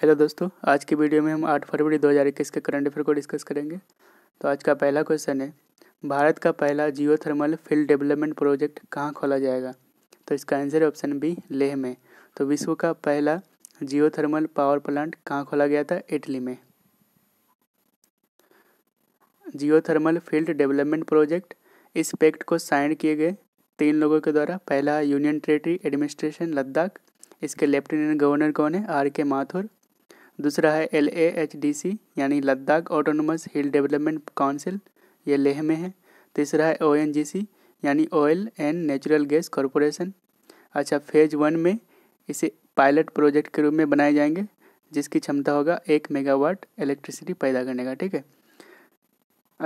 hello दोस्तों आज की वीडियो में हम 8 फरवरी 2021 के करंट अफेयर को डिस्कस करेंगे तो आज का पहला क्वेश्चन है भारत का पहला geothermal field development project कहाँ खोला जाएगा तो इसका आंसर है ऑप्शन बी लेह में तो विश्व का पहला जियो थर्मल पावर प्लांट कहाँ खोला गया था इटली में geothermal field development project इस पैक्ट को साइन किए गए तीन लोगों के द्वारा पहला यूनियन टेरेटरी एडमिनिस्ट्रेशन लद्दाख इसके लेफ्टिनेंट गवर्नर कौन है आर के माथुर दूसरा है L A H D C यानी Ladakh autonomous hill development council ये लेह में है तीसरा है ओ एन जी सी यानी oil and natural gas corporation अच्छा फेज वन में इसे पायलट प्रोजेक्ट के रूप में बनाए जाएंगे जिसकी क्षमता होगा एक मेगावाट इलेक्ट्रिसिटी पैदा करने का ठीक है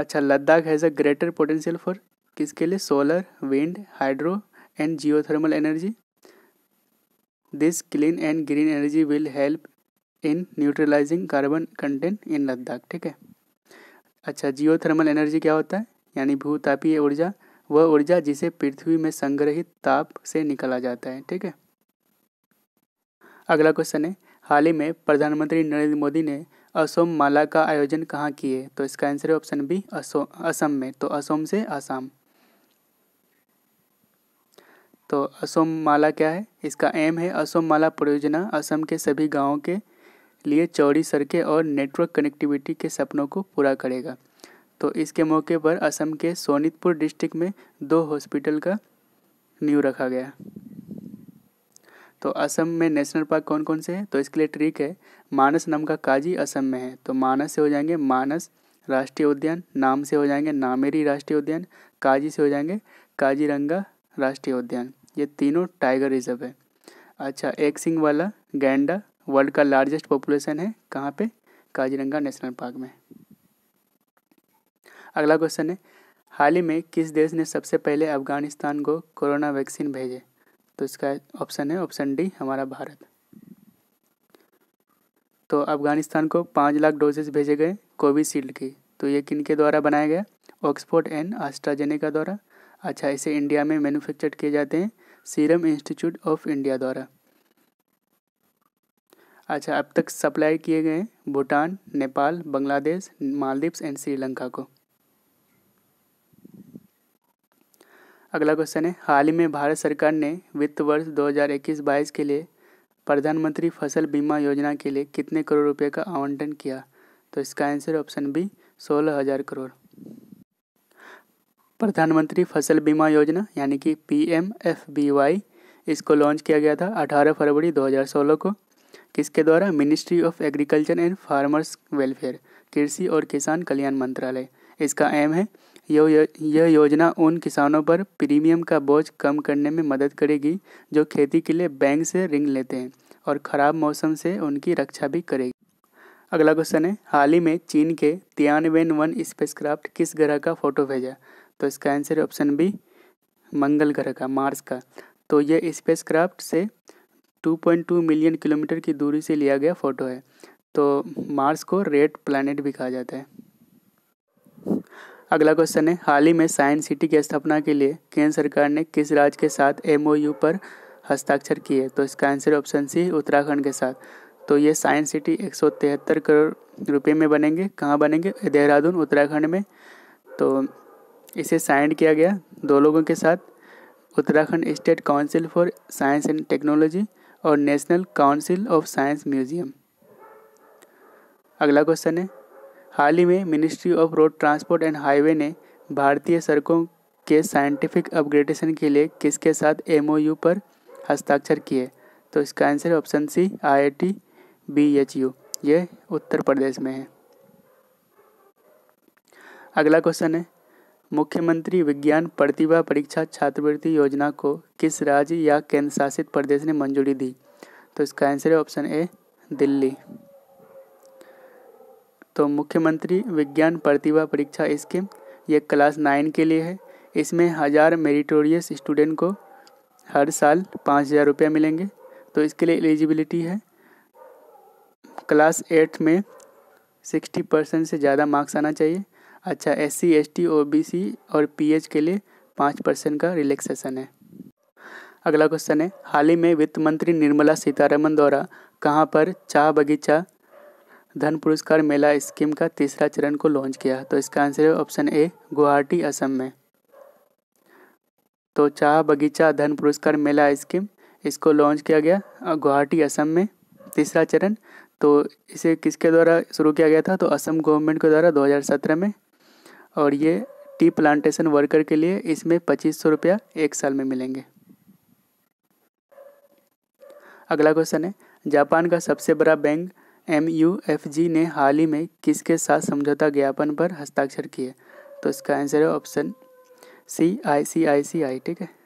अच्छा Ladakh has a greater potential for किसके लिए solar wind hydro and geothermal energy this clean and green energy will help in neutralizing carbon content in Ladakh ठीक है अच्छा जियो थर्मल एनर्जी क्या होता है यानी भूतापीय ऊर्जा वह ऊर्जा जिसे पृथ्वी में संग्रहित ताप से निकाला जाता है ठीक है अगला क्वेश्चन है हाल ही में प्रधानमंत्री नरेंद्र मोदी ने असोम माला का आयोजन कहाँ किए तो इसका आंसर है ऑप्शन बी असो असम में तो असोम से आसाम तो असोम माला क्या है इसका एम है असोम माला परियोजना असम के सभी गाँव के लिए चौड़ी सड़कें और नेटवर्क कनेक्टिविटी के सपनों को पूरा करेगा तो इसके मौके पर असम के सोनितपुर डिस्ट्रिक्ट में दो हॉस्पिटल का न्यू रखा गया तो असम में नेशनल पार्क कौन कौन से हैं तो इसके लिए ट्रिक है मानस नाम का काजी असम में है तो मानस से हो जाएंगे मानस राष्ट्रीय उद्यान नाम से हो जाएंगे नामेरी राष्ट्रीय उद्यान काजी से हो जाएंगे काजीरंगा राष्ट्रीय उद्यान ये तीनों टाइगर रिजर्व है अच्छा एक सिंह वाला गैंडा वर्ल्ड का लार्जेस्ट पॉपुलेशन है कहाँ पे काजीरंगा नेशनल पार्क में अगला क्वेश्चन है हाल ही में किस देश ने सबसे पहले अफगानिस्तान को कोरोना वैक्सीन भेजे तो इसका ऑप्शन है ऑप्शन डी हमारा भारत तो अफगानिस्तान को पाँच लाख डोजेज भेजे गए कोविशील्ड की तो ये किन के द्वारा बनाया गया ऑक्सफोर्ड एंड आस्ट्राजेनेका द्वारा अच्छा इसे इंडिया में मैन्युफैक्चर किए जाते हैं सीरम इंस्टीट्यूट ऑफ इंडिया द्वारा अच्छा अब तक सप्लाई किए गए भूटान नेपाल बांग्लादेश मालदीव्स एंड श्रीलंका को अगला क्वेश्चन है हाल ही में भारत सरकार ने वित्त वर्ष 2021-22 के लिए प्रधानमंत्री फसल बीमा योजना के लिए कितने करोड़ रुपए का आवंटन किया तो इसका आंसर ऑप्शन बी सोलह हजार करोड़ प्रधानमंत्री फसल बीमा योजना यानी कि P M F B Y इसको लॉन्च किया गया था 18 फरवरी 2016 को किसके द्वारा ministry of agriculture and farmers welfare कृषि और किसान कल्याण मंत्रालय इसका एम है यह यह योजना उन किसानों पर प्रीमियम का बोझ कम करने में मदद करेगी जो खेती के लिए बैंक से ऋण लेते हैं और ख़राब मौसम से उनकी रक्षा भी करेगी अगला क्वेश्चन है हाल ही में चीन के तियानवेन वन स्पेस किस ग्रह का फ़ोटो भेजा तो इसका आंसर ऑप्शन बी मंगल ग्रह का मार्स का तो यह स्पेस से 2.2 मिलियन किलोमीटर की दूरी से लिया गया फ़ोटो है तो मार्स को रेड प्लानट भी कहा जाता है अगला क्वेश्चन है हाल ही में साइंस सिटी की स्थापना के लिए केंद्र सरकार ने किस राज्य के साथ एमओयू पर हस्ताक्षर किए तो इसका आंसर ऑप्शन सी उत्तराखंड के साथ तो ये साइंस सिटी एक करोड़ रुपये में बनेंगे कहाँ बनेंगे देहरादून उत्तराखंड में तो इसे साइन किया गया दो लोगों के साथ Uttarakhand state council for science and technology और national council of science museum अगला क्वेश्चन है हाल ही में ministry of road transport and highway ने भारतीय सड़कों के साइंटिफिक अपग्रेडेशन के लिए किसके साथ एमओयू पर हस्ताक्षर किए तो इसका answer option C IIT BHU ये उत्तर प्रदेश में है अगला क्वेश्चन है मुख्यमंत्री विज्ञान प्रतिभा परीक्षा छात्रवृत्ति योजना को किस राज्य या केंद्र शासित प्रदेश ने मंजूरी दी तो इसका आंसर है ऑप्शन ए दिल्ली तो मुख्यमंत्री विज्ञान प्रतिभा परीक्षा स्कीम ये क्लास नाइन के लिए है इसमें हज़ार मेरिटोरियस स्टूडेंट को हर साल पाँच हज़ार रुपये मिलेंगे तो इसके लिए एलिजिबिलिटी है क्लास एट में सिक्सटी परसेंट से ज़्यादा मार्क्स आना चाहिए अच्छा S C S T O B C और पी एच के लिए पाँच परसेंट का रिलैक्सेशन है अगला क्वेश्चन है हाल ही में वित्त मंत्री निर्मला सीतारमन द्वारा कहाँ पर चाह बगीचा धन पुरस्कार मेला स्कीम का तीसरा चरण को लॉन्च किया तो इसका आंसर है ऑप्शन ए गुवाहाटी असम में तो चाह बगीचा धन पुरस्कार मेला स्कीम इसको लॉन्च किया गया गुवाहाटी असम में तीसरा चरण तो इसे किसके द्वारा शुरू किया गया था तो असम गवर्नमेंट के द्वारा 2017 में और ये टी प्लांटेशन वर्कर के लिए इसमें पच्चीस सौ रुपया एक साल में मिलेंगे अगला क्वेश्चन है जापान का सबसे बड़ा bank M U F G ने हाल ही में किसके साथ समझौता ज्ञापन पर हस्ताक्षर किए तो इसका आंसर है ऑप्शन सी आई सी आई सी आई ठीक है